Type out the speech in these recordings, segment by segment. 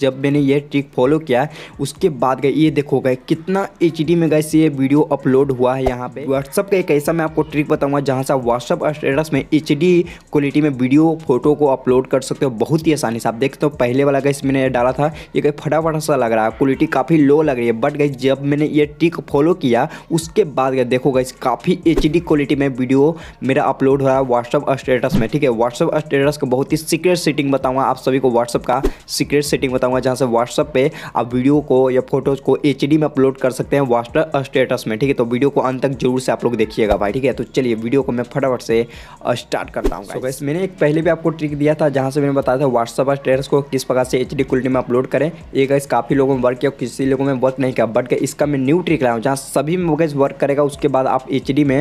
जब मैंने ये ट्रिक फॉलो किया उसके बाद गए ये देखो गए कितना एच में गए ये वीडियो अपलोड हुआ है यहाँ पे व्हाट्सअप का एक ऐसा मैं आपको ट्रिक बताऊंगा जहाँ से आप व्हाट्सअप स्टेटस में एच क्वालिटी में वीडियो फोटो को अपलोड कर सकते हो बहुत ही आसानी से आप देखते हो पहले वाला गैस मैंने डाला था ये कहीं फटाफट सा लग रहा है क्वालिटी काफ़ी लो लग रही है बट गई जब मैंने ये ट्रिक फॉलो किया उसके बाद गए देखो गई काफ़ी एच क्वालिटी में वीडियो मेरा अपलोड हो रहा है व्हाट्सअप स्टेटस में ठीक है व्हाट्सअप स्टेटस का बहुत ही सीक्रेट सेटिंग बताऊँगा आप सभी को व्हाट्सअप का सीक्रेट सेटिंग सेटिंग बताऊंगा जहां से व्हाट्सअप पे आप वीडियो को या फोटोज़ को एच में अपलोड कर सकते हैं व्हाट्सअप स्टेटस में ठीक है तो वीडियो को अंत तक जरूर से आप लोग देखिएगा भाई ठीक है तो चलिए वीडियो को मैं फटाफट से स्टार्ट करता हूँ बस मैंने एक पहले भी आपको ट्रिक दिया था जहाँ से मैंने बताया था व्हाट्सअप स्टेटस को किस प्रकार से एच क्वालिटी में अपलोड करें ये गैस काफ़ी लोगों में वर्क किया किसी लोगों में वर्क नहीं किया बट इसका मैं न्यू ट्रिक लाया जहाँ सभी में गैस वर्क करेगा उसके बाद आप एच में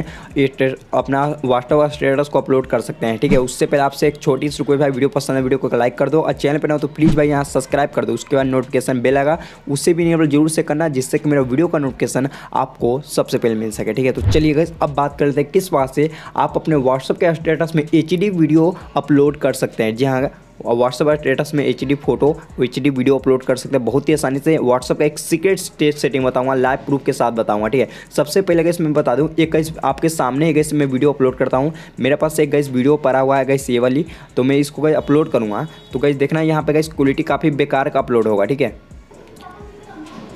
अपना व्हाट्सअप स्टेटस को अपलोड कर सकते हैं ठीक है उससे पहले आपसे एक छोटी सी रुपये भाई वीडियो पसंद है वीडियो को लाइक कर दो और चैनल पर ना तो प्लीज़ भाई यहाँ सब्सक्राइब सब्सक्राइब कर दो उसके बाद नोटिफिकेशन बेल आएगा उसे भी इनेबल जरूर से करना जिससे कि मेरा वीडियो का नोटिफिकेशन आपको सबसे पहले मिल सके ठीक है तो चलिए गई अब बात कर लेते हैं किस बात से आप अपने व्हाट्सअप के स्टेटस में एच वीडियो अपलोड कर सकते हैं जी हाँ और व्हाट्सअप स्टेटस में H photo H video upload कर सकते हैं बहुत ही आसानी से व्हाट्सअप का एक सीक्रेट स्टेज सेटिंग बताऊँगा लाइव प्रूफ के साथ बताऊँगा ठीक है सबसे पहले गैस मैं बता दूँ एक गैस आपके सामने गैस मैं वीडियो अपलोड करता हूँ मेरे पास एक गैस वीडियो पड़ा हुआ है गैस ये वाली तो मैं इसको गैस अपलोड करूँगा तो गैस देखना यहाँ पर गैस क्वालिटी काफ़ी बेकार का अपलोड होगा ठीक है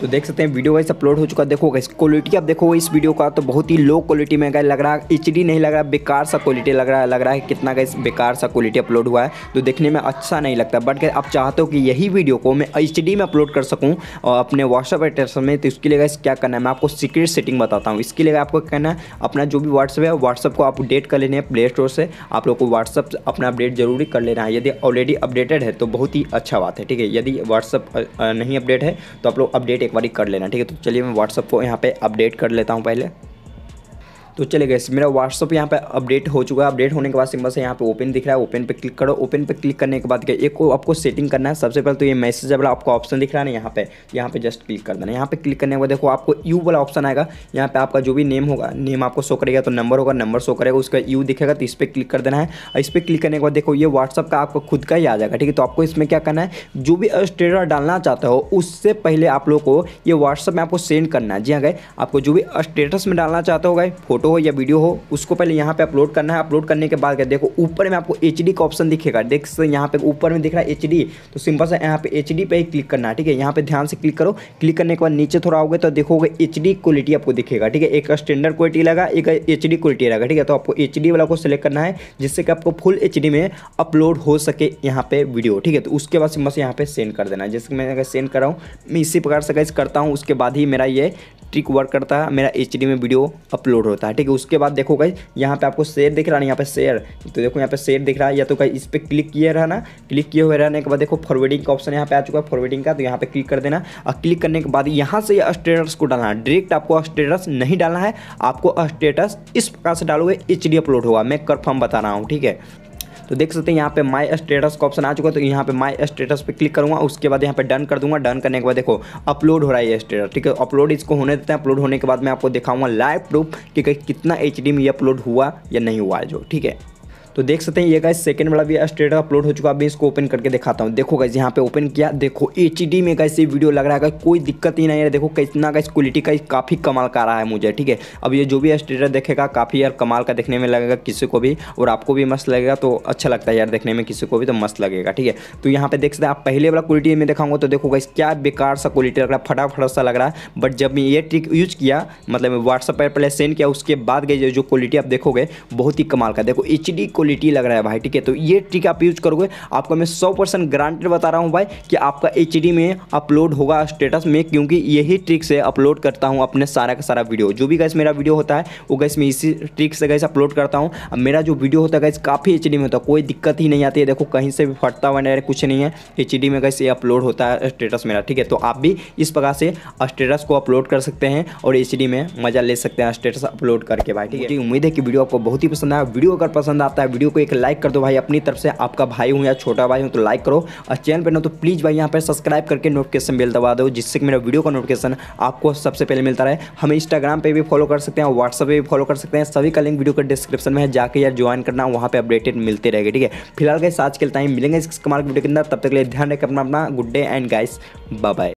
तो देख सकते हैं वीडियो वाइस अपलोड हो चुका देखो इस क्वालिटी आप देखो इस वीडियो का तो बहुत ही लो क्वालिटी में गए लग रहा है एच नहीं लग रहा बेकार सा क्वालिटी लग रहा है लग रहा है कितना गाइस बेकार सा क्वालिटी अपलोड हुआ है तो देखने में अच्छा नहीं लगता बट आप चाहते हो कि यही वीडियो को मैं एच में अपलोड कर सकूँ और अपने व्हाट्सअप एड्रेस में तो इसके लिए गए क्या करना है मैं आपको सीक्रेट सेटिंग बताता हूँ इसके लिए आपको कहना है अपना जो भी व्हाट्सअप है व्हाट्सअप को आप अपडेट कर लेने प्ले स्टोर से आप लोग को व्हाट्सअप अपना अपडेट जरूरी कर लेना है यदि ऑलरेडी अपडेटेड है तो बहुत ही अच्छा बात है ठीक है यदि व्हाट्सअप नहीं अपडेट है तो आप लोग अपडेट एक बार कर लेना ठीक है तो चलिए मैं व्हाट्सअप को यहाँ पे अपडेट कर लेता हूँ पहले तो चले गए मेरा व्हाट्सअप यहाँ पे अपडेट हो चुका है अपडेट होने के बाद सिंबल से यहाँ पे ओपन दिख रहा है ओपन पे क्लिक करो ओपन पे क्लिक करने के बाद एक को आपको सेटिंग करना है सबसे पहले तो ये मैसेज वाला आपको ऑप्शन दिख रहा है ना यहाँ पे यहाँ पे जस्ट क्लिक कर देना यहाँ पे क्लिक करने के बाद देखो आपको यू वाला ऑप्शन आएगा यहाँ पे आपका जो भी नेम होगा नेम आपको शो करेगा तो नंबर होगा नंबर शो करेगा उसका यू दिखेगा तो इस पर क्लिक कर देना है इस पर क्लिक करने के बाद देखो ये व्हाट्सअप का आपको खुद का ही आ जाएगा ठीक है तो आपको इसमें क्या करना है जो भी स्टेटस डालना चाहते हो उससे पहले आप लोग को ये व्हाट्सअप में आपको सेंड करना है जी हाँ गए आपको जो भी स्टेटस में डालना चाहते हो गए फोटो हो या वीडियो हो उसको पहले यहाँ पे अपलोड करना है अपलोड करने के बाद देखो ऊपर में आपको एच का ऑप्शन दिखेगा देख सकते यहाँ पे ऊपर में दिख रहा है एच तो सिंपल सा यहाँ पे एच पे ही क्लिक करना है ठीक है यहाँ पे ध्यान से क्लिक करो क्लिक करने के बाद नीचे थोड़ा आओगे तो देखोगे एच क्वालिटी आपको दिखेगा ठीक है एक स्टैंडर्ड क्वालिटी लगा एक एच क्वालिटी लगा ठीक है तो आपको एच वाला को सिलेक्ट करना है जिससे कि आपको फुल एच में अपलोड हो सके यहाँ पे वीडियो ठीक है तो उसके बाद सिंपल से यहाँ पे सेंड कर देना जैसे मैं अगर सेंड कर रहा हूँ मैं इसी प्रकार से करता हूँ उसके बाद ही मेरा ये ट्रिक वर्क करता है मेरा एच में वीडियो अपलोड होता है है ठीक है उसके बाद देखो गई यहाँ पे आपको शेयर दिख रहा है यहाँ पे शेयर तो देखो यहाँ पे शेयर दिख रहा है या तो कहीं इस पर क्लिक किए रहना क्लिक किए हुए रहने के बाद देखो फॉरवर्डिंग का ऑप्शन यहाँ पे आ चुका है फॉरवर्डिंग का तो यहाँ पे क्लिक कर देना और क्लिक करने के बाद यहाँ से स्टेटस को डालना है डायरेक्ट आपको स्टेटस नहीं डालना है आपको स्टेटस इस प्रकार से डालोगे एच अपलोड होगा मैं कन्फर्म बता रहा हूँ ठीक है तो देख सकते हैं यहाँ पे माई स्टेटस का ऑप्शन आ चुका है तो यहाँ पे माई स्टेटस पे क्लिक करूंगा उसके बाद यहाँ पे डन कर दूंगा डन करने के बाद देखो अपलोड हो रहा है ये स्टेटस ठीक है अपलोड इसको होने देते हैं अपलोड होने के बाद मैं आपको दिखाऊंगा लाइव प्रूफ कि कितना एच में ये अपलोड हुआ या नहीं हुआ जो ठीक है तो देख सकते हैं ये गाइस सेकंड वाला भी स्टेटस अपलोड हो चुका है अभी इसको ओपन करके दिखाता हूँ देखो गाइस यहाँ पे ओपन किया देखो एच में गाइस ये वीडियो लग रहा है कोई दिक्कत ही नहीं है देखो कितना गाइस क्वालिटी का काफ़ी कमाल का रहा है मुझे ठीक है अब ये जो भी स्टेटस देखेगा काफ़ी यार कमाल का देखने में लगेगा किसी को भी और आपको भी मस्त लगेगा तो अच्छा लगता है यार देखने में किसी को भी तो मस्त लगेगा ठीक है तो यहाँ पे देख सकते हैं आप पहले वाला क्वालिटी में दिखाऊंगा तो देखो गाइस क्या बेकार सा क्वालिटी लग रहा है फटाफट सा लग रहा है बट जब मैं ये ट्रिक यूज किया मतलब व्हाट्सअप पर पहले सेंड किया उसके बाद गई जो क्वालिटी आप देखोगे बहुत ही कमाल का देखो एच क्वालिटी लग रहा है भाई ठीक है तो ये ट्रिक आप यूज करोगे आपको मैं सौ परसेंट गारंटेड बता रहा हूँ भाई कि आपका एच में अपलोड होगा स्टेटस में क्योंकि यही ट्रिक से अपलोड करता हूँ अपने सारा का सारा वीडियो जो भी गैस मेरा वीडियो होता है वो गैस मैं इसी ट्रिक से गैस अपलोड करता हूँ मेरा जो वीडियो होता है गैस काफ़ी एच में होता है कोई दिक्कत ही नहीं आती है देखो कहीं से भी फटता हुआ नहीं कुछ नहीं है एच में गैस ये अपलोड होता है स्टेटस मेरा ठीक है तो आप भी इस प्रकार से स्टेटस को अपलोड कर सकते हैं और एच में मज़ा ले सकते हैं स्टेटस अपलोड करके भाई ठीक है उम्मीद है कि वीडियो आपको बहुत ही पसंद आया वीडियो अगर पसंद आता है वीडियो को एक लाइक कर दो भाई अपनी तरफ से आपका भाई हूँ या छोटा भाई हूँ तो लाइक करो और चैनल पर ना तो प्लीज़ भाई यहाँ पर सब्सक्राइब करके नोटिफिकेशन बेल दबा दो जिससे कि मेरा वीडियो का नोटिफिकेशन आपको सबसे पहले मिलता रहे हमें इंस्टाग्राम पर भी फॉलो कर सकते हैं व्हाट्सअप पर भी फॉलो कर सकते हैं सभी का लिंक वीडियो का डिस्क्रिप्शन में है जाकर यार ज्वाइन करना वहाँ पर अपडेटेड मिलते रहेंगे ठीक है फिलहाल गाइस आज के टाइम मिलेंगे इस कमाल वीडियो के अंदर तब तक के लिए ध्यान रखें अपना अपना good day and guys bye